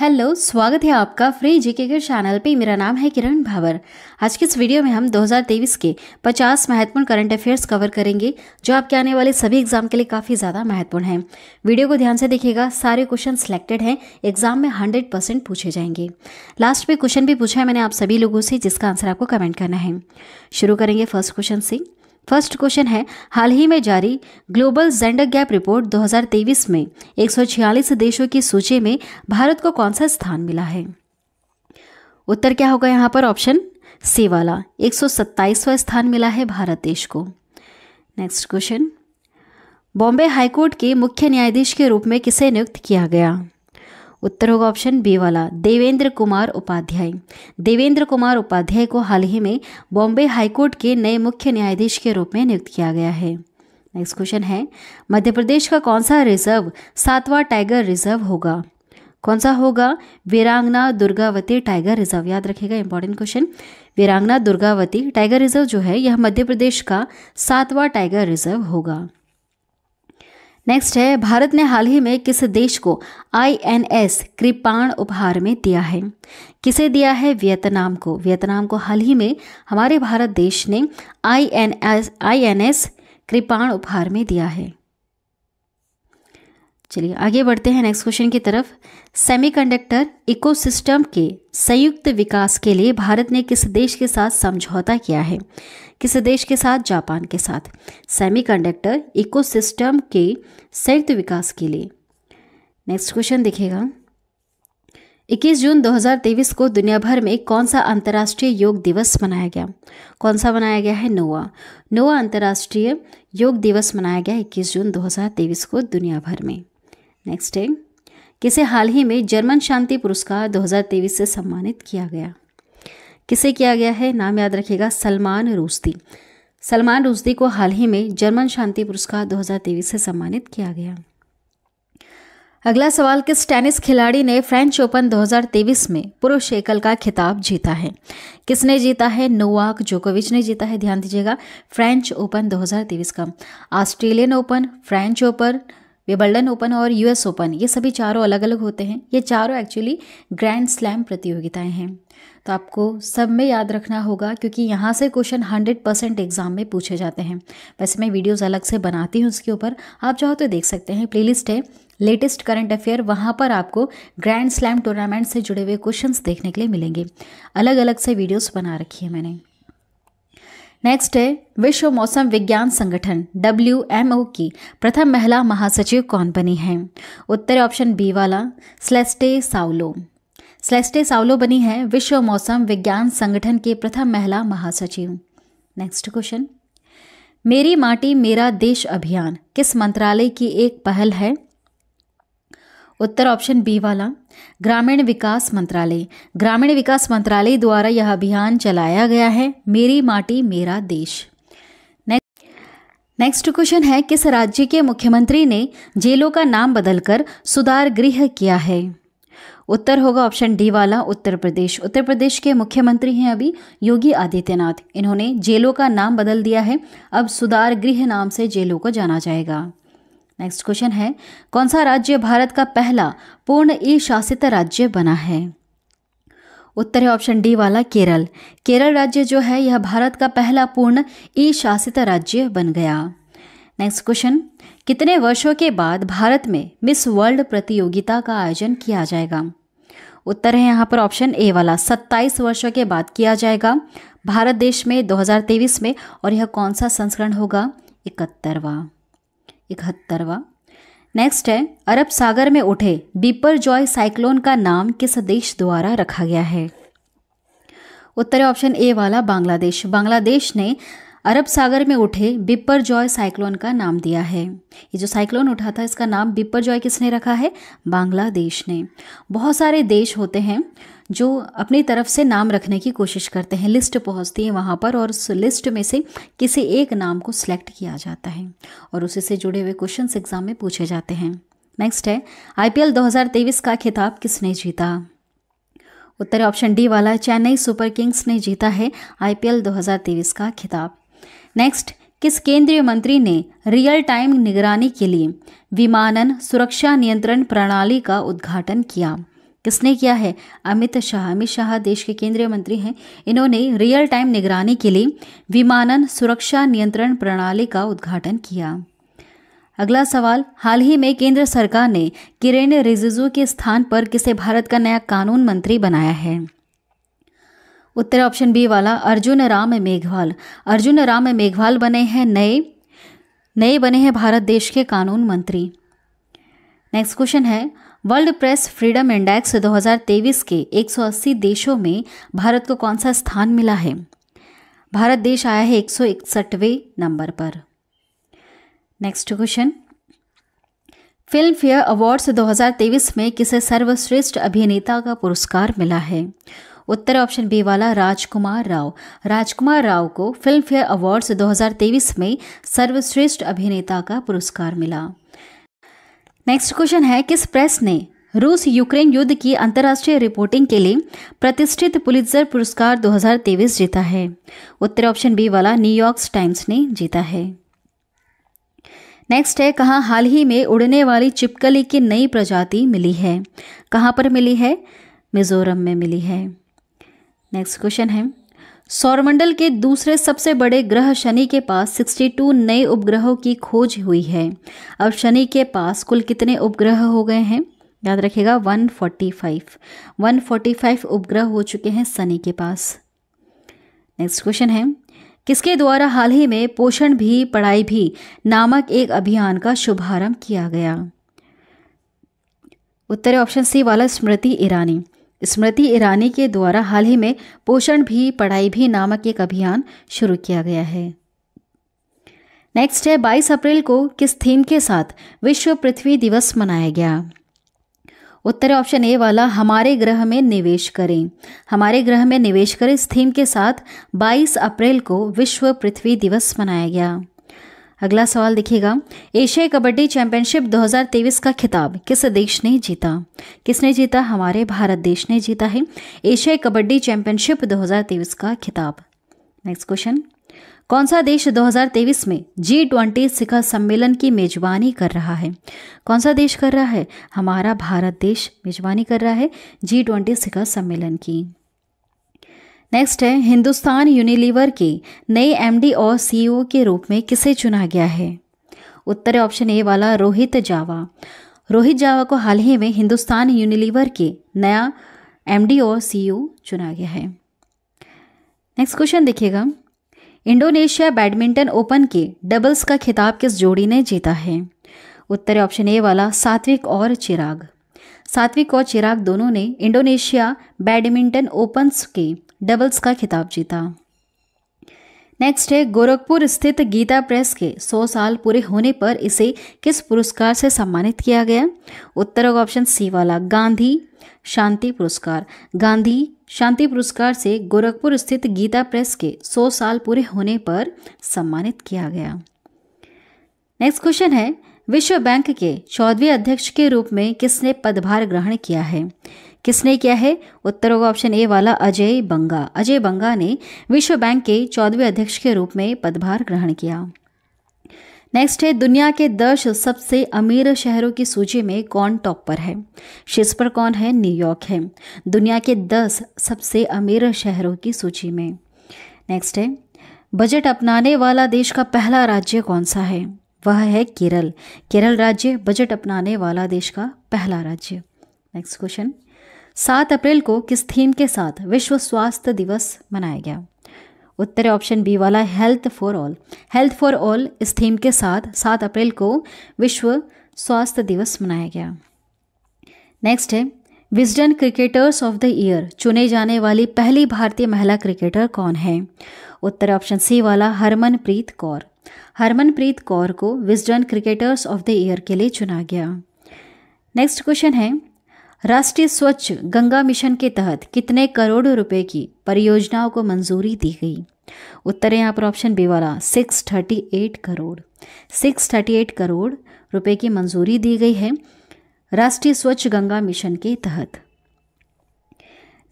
Hello स्वागत है आपका फ्री जीके के चैनल पे मेरा नाम है किरण भावर आज के इस वीडियो में हम 2023 के 50 महत्वपूर्ण करंट अफेयर्स कवर करेंगे जो आपके आने वाले सभी एग्जाम के लिए काफ़ी ज़्यादा महत्वपूर्ण हैं वीडियो को ध्यान से देखिएगा सारे क्वेश्चन सिलेक्टेड हैं एग्जाम में 100 परसेंट पूछे जाएंगे लास्ट में क्वेश्चन भी पूछा है मैंने आप सभी लोगों से जिसका आंसर आपको कमेंट करना है शुरू करेंगे फर्स्ट क्वेश्चन से फर्स्ट क्वेश्चन है हाल ही में जारी ग्लोबल जेंडर गैप रिपोर्ट 2023 में 146 देशों की सूची में भारत को कौन सा स्थान मिला है उत्तर क्या होगा यहाँ पर ऑप्शन सी वाला एक स्थान मिला है भारत देश को नेक्स्ट क्वेश्चन बॉम्बे हाईकोर्ट के मुख्य न्यायाधीश के रूप में किसे नियुक्त किया गया उत्तर होगा ऑप्शन बी वाला देवेंद्र कुमार उपाध्याय देवेंद्र कुमार उपाध्याय को हाल ही में बॉम्बे हाईकोर्ट के नए मुख्य न्यायाधीश के रूप में नियुक्त किया गया है नेक्स्ट क्वेश्चन है मध्य प्रदेश का कौन सा रिजर्व सातवां टाइगर रिजर्व होगा कौन सा होगा वीरांगना दुर्गावती टाइगर रिजर्व याद रखिएगा इंपॉर्टेंट क्वेश्चन वीरांगना दुर्गावती टाइगर रिजर्व जो है यह मध्य प्रदेश का सातवां टाइगर रिजर्व होगा नेक्स्ट है भारत ने हाल ही में किस देश को आईएनएस कृपाण उपहार में दिया है किसे दिया है वियतनाम को वियतनाम को हाल ही में हमारे भारत देश ने आईएनएस आईएनएस कृपाण उपहार में दिया है चलिए आगे बढ़ते हैं नेक्स्ट क्वेश्चन की तरफ सेमीकंडक्टर इकोसिस्टम के संयुक्त विकास के लिए भारत ने किस देश के साथ समझौता किया है किस देश के साथ जापान के साथ सेमीकंडक्टर इकोसिस्टम के संयुक्त विकास के लिए नेक्स्ट क्वेश्चन देखिएगा 21 जून 2023 को दुनिया भर में कौन सा अंतर्राष्ट्रीय योग दिवस मनाया गया कौन सा मनाया गया है नोवा नोवा अंतर्राष्ट्रीय योग दिवस मनाया गया 21 जून 2023 को दुनिया भर में नेक्स्ट है किसे हाल ही में जर्मन शांति पुरस्कार 2023 से सम्मानित किया गया किसे किया गया है नाम याद रखिएगा सलमान रुश्ती सलमान रूस्ती को हाल ही में जर्मन शांति पुरस्कार 2023 से सम्मानित किया गया अगला सवाल किस टेनिस खिलाड़ी ने फ्रेंच ओपन 2023 में पुरुष एकल का खिताब जीता है किसने जीता है नोवाक जोकोविच ने जीता है ध्यान दीजिएगा फ्रेंच ओपन 2023 का Australian Open French Open Wimbledon Open और यूएस ओपन ये सभी चारों अलग अलग होते हैं ये चारों एक्चुअली ग्रैंड स्लैम प्रतियोगिताएं हैं तो आपको सब में याद रखना होगा क्योंकि यहाँ से क्वेश्चन हंड्रेड परसेंट एग्ज़ाम में पूछे जाते हैं वैसे मैं वीडियोस अलग से बनाती हूँ उसके ऊपर आप चाहो तो देख सकते हैं प्लेलिस्ट है लेटेस्ट करंट अफेयर वहाँ पर आपको ग्रैंड स्लैम टूर्नामेंट से जुड़े हुए क्वेश्चंस देखने के लिए मिलेंगे अलग अलग से वीडियोस बना रखी है मैंने नेक्स्ट है विश्व मौसम विज्ञान संगठन डब्ल्यू एम ओ की प्रथम महिला महासचिव कौन बनी हैं उत्तर ऑप्शन बी वाला स्लेस्टे साउलो स्लेस्टे साउलो बनी है विश्व मौसम विज्ञान संगठन के प्रथम महिला महासचिव नेक्स्ट क्वेश्चन मेरी माटी मेरा देश अभियान किस मंत्रालय की एक पहल है उत्तर ऑप्शन बी वाला ग्रामीण विकास मंत्रालय ग्रामीण विकास मंत्रालय द्वारा यह अभियान चलाया गया है मेरी माटी मेरा देश नेक्स्ट क्वेश्चन है किस राज्य के मुख्यमंत्री ने जेलों का नाम बदलकर सुधार गृह किया है उत्तर होगा ऑप्शन डी वाला उत्तर प्रदेश उत्तर प्रदेश के मुख्यमंत्री हैं अभी योगी आदित्यनाथ इन्होंने जेलों का नाम बदल दिया है अब सुधार गृह नाम से जेलों को जाना जाएगा नेक्स्ट क्वेश्चन है कौन सा राज्य भारत का पहला पूर्ण ई शासित राज्य बना है उत्तर है ऑप्शन डी वाला केरल केरल राज्य जो है यह भारत का पहला पूर्ण ई शासित राज्य बन गया नेक्स्ट क्वेश्चन कितने वर्षों के बाद भारत में मिस वर्ल्ड प्रतियोगिता का आयोजन किया जाएगा उत्तर है यहाँ पर ऑप्शन ए वाला 27 वर्षों के बाद किया जाएगा भारत देश में 2023 में और यह कौन सा संस्करण होगा इकहत्तरवा इकहत्तरवा नेक्स्ट है अरब सागर में उठे बीपर जॉय साइक्लोन का नाम किस देश द्वारा रखा गया है उत्तर ऑप्शन ए वाला बांग्लादेश बांग्लादेश ने अरब सागर में उठे बिपर जॉय साइक्लोन का नाम दिया है ये जो साइक्लोन उठा था इसका नाम बिपर जॉय किसने रखा है बांग्लादेश ने बहुत सारे देश होते हैं जो अपनी तरफ से नाम रखने की कोशिश करते हैं लिस्ट पहुंचती है वहाँ पर और उस लिस्ट में से किसी एक नाम को सिलेक्ट किया जाता है और उसी से जुड़े हुए क्वेश्चन एग्ज़ाम में पूछे जाते हैं नेक्स्ट है आईपीएल 2023 का खिताब किसने जीता उत्तर ऑप्शन डी वाला चेन्नई सुपर किंग्स ने जीता है आईपीएल 2023 का खिताब नेक्स्ट किस केंद्रीय मंत्री ने रियल टाइम निगरानी के लिए विमानन सुरक्षा नियंत्रण प्रणाली का उद्घाटन किया किसने किया है अमित शाह अमित शाह देश के केंद्रीय मंत्री हैं इन्होंने रियल टाइम निगरानी के लिए विमानन सुरक्षा नियंत्रण प्रणाली का उद्घाटन किया अगला सवाल हाल ही में केंद्र सरकार ने किरेन रिजिजू के स्थान पर किसे भारत का नया कानून मंत्री बनाया है उत्तर ऑप्शन बी वाला अर्जुन राम मेघवाल अर्जुन राम मेघवाल बने हैं नए नए बने हैं भारत देश के कानून मंत्री नेक्स्ट क्वेश्चन है वर्ल्ड प्रेस फ्रीडम इंडेक्स 2023 के 180 देशों में भारत को कौन सा स्थान मिला है भारत देश आया है एक नंबर पर next question Filmfare awards 2023 में किसे सर्वश्रेष्ठ अभिनेता का पुरस्कार मिला है उत्तर ऑप्शन बी वाला राजकुमार राव राजकुमार राव को फिल्म फेयर अवार्ड्स 2023 में सर्वश्रेष्ठ अभिनेता का पुरस्कार मिला नेक्स्ट क्वेश्चन है किस प्रेस ने रूस यूक्रेन युद्ध की अंतर्राष्ट्रीय रिपोर्टिंग के लिए प्रतिष्ठित पुलित्जर पुरस्कार 2023 जीता है उत्तर ऑप्शन बी वाला न्यूयॉर्क टाइम्स ने जीता है नेक्स्ट है कहाँ हाल ही में उड़ने वाली चिपकली की नई प्रजाति मिली है कहाँ पर मिली है मिजोरम में मिली है नेक्स्ट क्वेश्चन है सौरमंडल के दूसरे सबसे बड़े ग्रह शनि के पास 62 नए उपग्रहों की खोज हुई है अब शनि के पास कुल कितने उपग्रह हो गए हैं याद रखिएगा 145 145 उपग्रह हो चुके हैं शनि के पास नेक्स्ट क्वेश्चन है किसके द्वारा हाल ही में पोषण भी पढ़ाई भी नामक एक अभियान का शुभारंभ किया गया उत्तर ऑप्शन सी वाला स्मृति ईरानी स्मृति ईरानी के द्वारा हाल ही में पोषण भी पढ़ाई भी नामक एक अभियान शुरू किया गया है नेक्स्ट है 22 अप्रैल को किस थीम के साथ विश्व पृथ्वी दिवस मनाया गया उत्तर ऑप्शन ए वाला हमारे ग्रह में निवेश करें हमारे ग्रह में निवेश करें इस थीम के साथ 22 अप्रैल को विश्व पृथ्वी दिवस मनाया गया अगला सवाल देखिएगा एशियाई कबड्डी चैंपियनशिप 2023 का खिताब किस देश ने जीता किसने जीता हमारे भारत देश ने जीता है एशियाई कबड्डी चैंपियनशिप 2023 का खिताब नेक्स्ट क्वेश्चन कौन सा देश 2023 में जी ट्वेंटी शिखर सम्मेलन की मेजबानी कर रहा है कौन सा देश कर रहा है हमारा भारत देश मेजबानी कर रहा है जी ट्वेंटी शिखर सम्मेलन की नेक्स्ट है हिंदुस्तान यूनिलीवर के नए एमडी और सीईओ e के रूप में किसे चुना गया है उत्तर ऑप्शन ए वाला रोहित जावा रोहित जावा को हाल ही में हिंदुस्तान यूनिलीवर के नया एमडी और सीईओ e चुना गया है नेक्स्ट क्वेश्चन देखिएगा इंडोनेशिया बैडमिंटन ओपन के डबल्स का खिताब किस जोड़ी ने जीता है उत्तर ऑप्शन ए वाला सात्विक और चिराग सात्विक और चिराग दोनों ने इंडोनेशिया बैडमिंटन ओपन्स के डबल्स का खिताब जीता नेक्स्ट है गोरखपुर स्थित गीता प्रेस के 100 साल पूरे होने पर इसे किस पुरस्कार से सम्मानित किया गया उत्तर होगा ऑप्शन सी वाला गांधी शांति पुरस्कार गांधी शांति पुरस्कार से गोरखपुर स्थित गीता प्रेस के 100 साल पूरे होने पर सम्मानित किया गया नेक्स्ट क्वेश्चन है विश्व बैंक के चौदहवें अध्यक्ष के रूप में किसने पदभार ग्रहण किया है किसने किया है उत्तर होगा ऑप्शन ए वाला अजय बंगा अजय बंगा ने विश्व बैंक के चौदहवें अध्यक्ष के रूप में पदभार ग्रहण किया नेक्स्ट है दुनिया के दस सबसे अमीर शहरों की सूची में कौन टॉप पर है शीर्ष पर कौन है न्यूयॉर्क है दुनिया के दस सबसे अमीर शहरों की सूची में नेक्स्ट है बजट अपनाने वाला देश का पहला राज्य कौन सा है वह है केरल केरल राज्य बजट अपनाने वाला देश का पहला राज्य नेक्स्ट क्वेश्चन सात अप्रैल को किस थीम के साथ विश्व स्वास्थ्य दिवस मनाया गया उत्तर ऑप्शन बी वाला health for all health for all इस थीम के साथ सात अप्रैल को विश्व स्वास्थ्य दिवस मनाया गया नेक्स्ट है Wisden cricketers of the year चुने जाने वाली पहली भारतीय महिला क्रिकेटर कौन है उत्तर ऑप्शन सी वाला हरमनप्रीत कौर हरमनप्रीत कौर को Wisden cricketers of the year के लिए चुना गया नेक्स्ट क्वेश्चन है राष्ट्रीय स्वच्छ गंगा मिशन के तहत कितने करोड़ रुपए की परियोजनाओं को मंजूरी दी गई उत्तर है यहाँ पर ऑप्शन बी वाला six thirty eight crore six thirty eight crore रुपए की मंजूरी दी गई है राष्ट्रीय स्वच्छ गंगा मिशन के तहत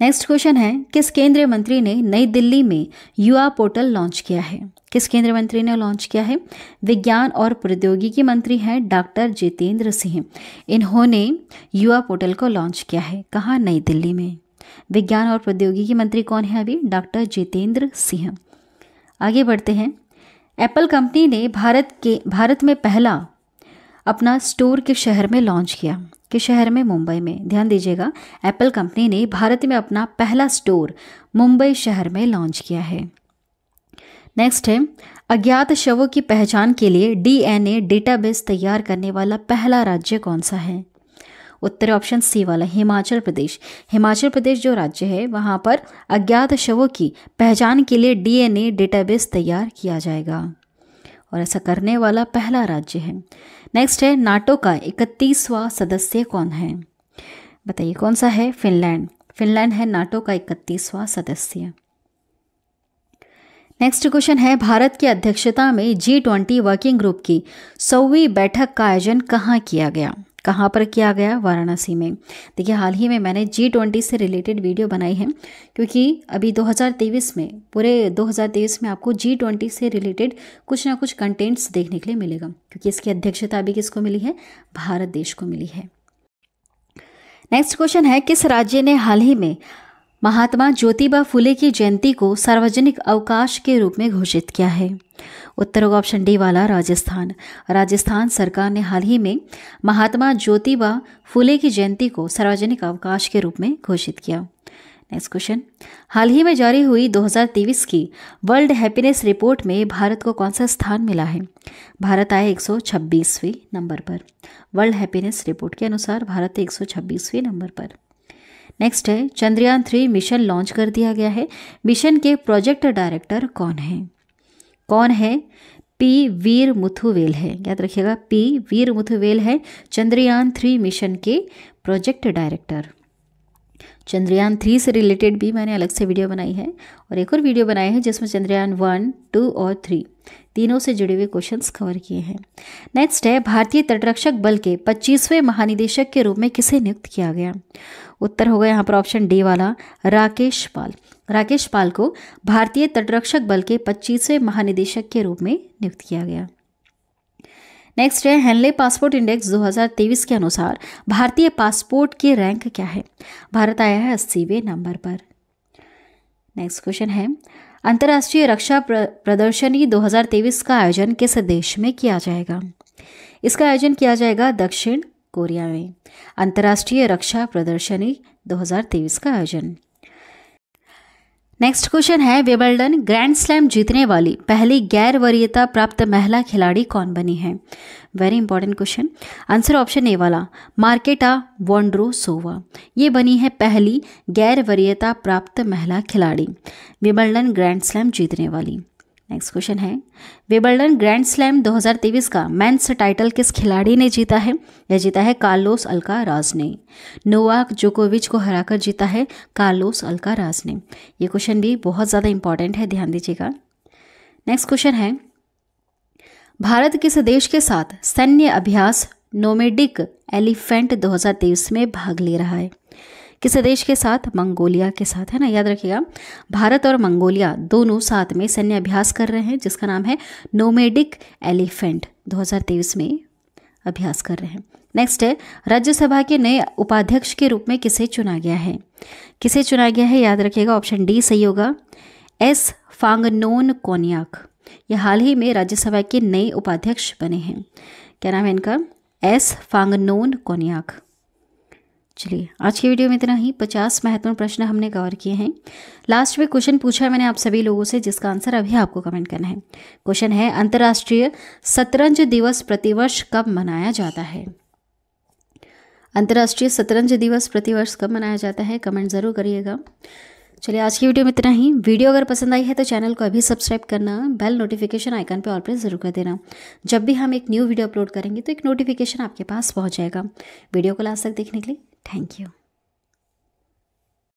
नेक्स्ट क्वेश्चन है किस केंद्रीय मंत्री ने नई दिल्ली में युवा पोर्टल लॉन्च किया है किस केंद्रीय मंत्री ने लॉन्च किया है विज्ञान और प्रौद्योगिकी मंत्री हैं डॉक्टर जितेंद्र सिंह इन्होंने युवा पोर्टल को लॉन्च किया है कहाँ नई दिल्ली में विज्ञान और प्रौद्योगिकी मंत्री कौन है अभी डॉक्टर जितेंद्र सिंह आगे बढ़ते हैं एप्पल कंपनी ने भारत के भारत में पहला अपना स्टोर के शहर में लॉन्च किया के शहर में मुंबई में ध्यान दीजिएगा एप्पल कंपनी ने भारत में अपना पहला स्टोर मुंबई शहर में लॉन्च किया है नेक्स्ट है अज्ञात शवों की पहचान के लिए डीएनए डेटाबेस तैयार करने वाला पहला राज्य कौन सा है उत्तर ऑप्शन सी वाला हिमाचल प्रदेश हिमाचल प्रदेश जो राज्य है वहां पर अज्ञात शवों की पहचान के लिए डीएनए डेटाबेस तैयार किया जाएगा और ऐसा करने वाला पहला राज्य है नेक्स्ट है नाटो का इकतीसवां सदस्य कौन है बताइए कौन सा है फिनलैंड फिनलैंड है नाटो का इकतीसवां सदस्य नेक्स्ट क्वेश्चन है भारत की अध्यक्षता में जी ट्वेंटी वर्किंग ग्रुप की सौवीं बैठक का आयोजन कहाँ किया गया कहाँ पर किया गया वाराणसी में देखिए हाल ही में मैंने जी ट्वेंटी से रिलेटेड वीडियो बनाई है क्योंकि अभी 2023 में पूरे 2023 में आपको जी ट्वेंटी से रिलेटेड कुछ ना कुछ कंटेंट्स देखने के लिए मिलेगा क्योंकि इसकी अध्यक्षता अभी किसको मिली है भारत देश को मिली है नेक्स्ट क्वेश्चन है किस राज्य ने हाल ही में महात्मा ज्योतिबा फुले की जयंती को सार्वजनिक अवकाश के रूप में घोषित किया है उत्तर होगा ऑप्शन डी वाला राजस्थान राजस्थान सरकार ने हाल ही में महात्मा ज्योतिबा फुले की जयंती को सार्वजनिक अवकाश के रूप में घोषित किया नेक्स्ट क्वेश्चन हाल ही में जारी हुई 2023 की वर्ल्ड हैप्पीनेस रिपोर्ट में भारत को कौन सा स्थान मिला है भारत आए 126वें नंबर पर वर्ल्ड हैप्पीनेस रिपोर्ट के अनुसार भारत 126वें नंबर पर नेक्स्ट है चंद्रयान थ्री मिशन लॉन्च कर दिया गया है मिशन के प्रोजेक्ट डायरेक्टर कौन है कौन है पी वीर मुथुवेल है याद रखिएगा पी वीर मुथुवेल है चंद्रयान थ्री मिशन के प्रोजेक्ट डायरेक्टर चंद्रयान थ्री से रिलेटेड भी मैंने अलग से वीडियो बनाई है और एक और वीडियो बनाई है जिसमें चंद्रयान वन टू और थ्री तीनों से जुड़े हुए क्वेश्चंस कवर किए हैं नेक्स्ट है भारतीय तटरक्षक बल के 25वें महानिदेशक के रूप में किसे नियुक्त किया गया उत्तर होगा यहाँ पर ऑप्शन डी वाला राकेश पाल राकेश पाल को भारतीय तटरक्षक बल के 25वें महानिदेशक के रूप में नियुक्त किया गया नेक्स्ट है हेनले पासपोर्ट इंडेक्स 2023 के अनुसार भारतीय पासपोर्ट की रैंक क्या है भारत आया है अस्सीवें नंबर पर नेक्स्ट क्वेश्चन है अंतर्राष्ट्रीय रक्षा प्रदर्शनी 2023 का आयोजन किस देश में किया जाएगा इसका आयोजन किया जाएगा दक्षिण कोरिया में अंतर्राष्ट्रीय रक्षा प्रदर्शनी 2023 का आयोजन नेक्स्ट क्वेश्चन है विबल्डन ग्रैंड स्लैम जीतने वाली पहली गैर वरीयता प्राप्त महिला खिलाड़ी कौन बनी है very important question answer option A वाला मार्केटा सोवा ये बनी है पहली गैर वरीयता प्राप्त महिला खिलाड़ी विबल्डन ग्रैंड स्लैम जीतने वाली नेक्स्ट क्वेश्चन है विबल्डन ग्रैंड स्लैम 2023 का मेंस टाइटल किस खिलाड़ी ने जीता है यह जीता है कार्लोस अलका राज ने नोवाक जोकोविच को हराकर जीता है कार्लोस अलका राज ने ये क्वेश्चन भी बहुत ज़्यादा इंपॉर्टेंट है ध्यान दीजिएगा नेक्स्ट क्वेश्चन है भारत किस देश के साथ सैन्य अभ्यास नोमेडिक एलिफेंट दो में भाग ले रहा है किस देश के साथ मंगोलिया के साथ है ना याद रखिएगा भारत और मंगोलिया दोनों साथ में सैन्य अभ्यास कर रहे हैं जिसका नाम है नोमेडिक एलिफेंट 2023 में अभ्यास कर रहे हैं नेक्स्ट है राज्यसभा के नए उपाध्यक्ष के रूप में किसे चुना गया है किसे चुना गया है याद रखिएगा ऑप्शन डी सही होगा एस फांगनोन कोनियाक ये हाल ही में राज्यसभा के नए उपाध्यक्ष बने हैं क्या नाम है इनका एस फांगनोन कोनियाक चलिए आज की वीडियो में इतना ही पचास महत्वपूर्ण प्रश्न हमने कवर किए हैं लास्ट में क्वेश्चन पूछा मैंने आप सभी लोगों से जिसका आंसर अभी आपको कमेंट करना है क्वेश्चन है अंतर्राष्ट्रीय शतरंज दिवस प्रतिवर्ष कब मनाया जाता है अंतर्राष्ट्रीय शतरंज दिवस प्रतिवर्ष कब मनाया जाता है कमेंट ज़रूर करिएगा चलिए आज की वीडियो में इतना ही वीडियो अगर पसंद आई है तो चैनल को अभी सब्सक्राइब करना बेल नोटिफिकेशन आइकन पर ऑल प्रेस जरूर कर देना जब भी हम एक न्यू वीडियो अपलोड करेंगे तो एक नोटिफिकेशन आपके पास पहुंच जाएगा वीडियो को लास्ट तक देखने के लिए Thank you.